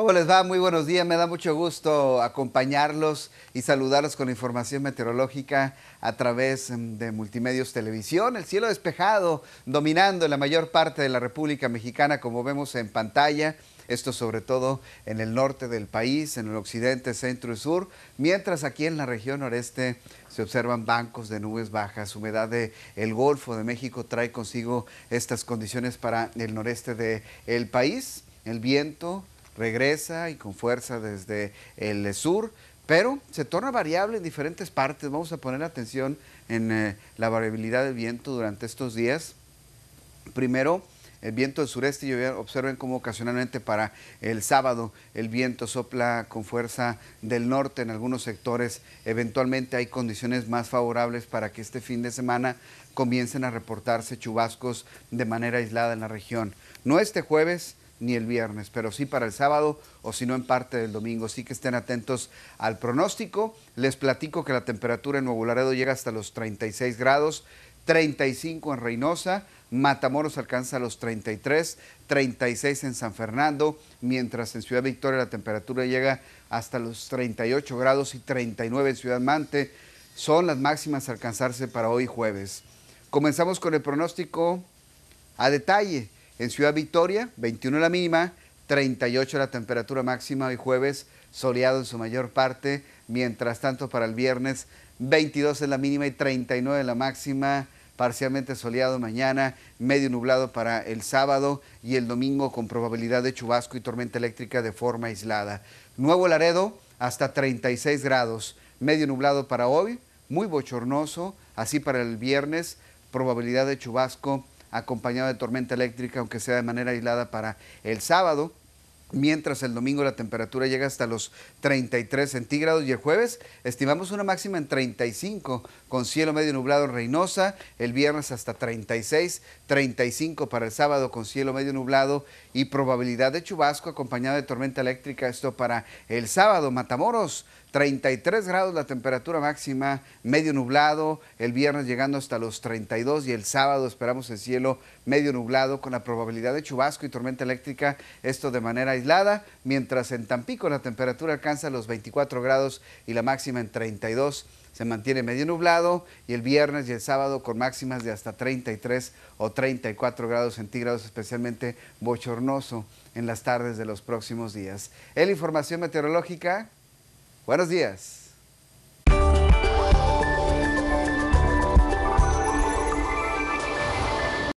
¿Cómo les va? Muy buenos días. Me da mucho gusto acompañarlos y saludarlos con información meteorológica a través em, de Multimedios Televisión. El cielo despejado dominando la mayor parte de la República Mexicana, como vemos en pantalla. Esto sobre todo en el norte del país, en el occidente, centro y sur, mientras aquí en la región noreste se observan bancos de nubes bajas. Humedad del el Golfo de México trae consigo estas condiciones para el noreste del país. El viento regresa y con fuerza desde el sur, pero se torna variable en diferentes partes. Vamos a poner atención en eh, la variabilidad del viento durante estos días. Primero, el viento del sureste, y observen cómo ocasionalmente para el sábado el viento sopla con fuerza del norte en algunos sectores. Eventualmente hay condiciones más favorables para que este fin de semana comiencen a reportarse chubascos de manera aislada en la región. No este jueves, ni el viernes, pero sí para el sábado o si no en parte del domingo. Así que estén atentos al pronóstico. Les platico que la temperatura en Nuevo Laredo llega hasta los 36 grados, 35 en Reynosa, Matamoros alcanza los 33, 36 en San Fernando, mientras en Ciudad Victoria la temperatura llega hasta los 38 grados y 39 en Ciudad Mante. Son las máximas a alcanzarse para hoy jueves. Comenzamos con el pronóstico a detalle en Ciudad Victoria, 21 la mínima, 38 la temperatura máxima hoy jueves, soleado en su mayor parte. Mientras tanto, para el viernes, 22 en la mínima y 39 la máxima parcialmente soleado mañana, medio nublado para el sábado y el domingo con probabilidad de chubasco y tormenta eléctrica de forma aislada. Nuevo Laredo hasta 36 grados, medio nublado para hoy, muy bochornoso, así para el viernes, probabilidad de chubasco acompañado de tormenta eléctrica, aunque sea de manera aislada para el sábado. Mientras el domingo la temperatura llega hasta los 33 centígrados y el jueves estimamos una máxima en 35 con cielo medio nublado en Reynosa, el viernes hasta 36, 35 para el sábado con cielo medio nublado y probabilidad de chubasco acompañado de tormenta eléctrica, esto para el sábado, Matamoros. 33 grados la temperatura máxima, medio nublado, el viernes llegando hasta los 32 y el sábado esperamos el cielo medio nublado con la probabilidad de chubasco y tormenta eléctrica, esto de manera aislada, mientras en Tampico la temperatura alcanza los 24 grados y la máxima en 32. Se mantiene medio nublado y el viernes y el sábado con máximas de hasta 33 o 34 grados centígrados, especialmente bochornoso en las tardes de los próximos días. El información meteorológica. Buenos días.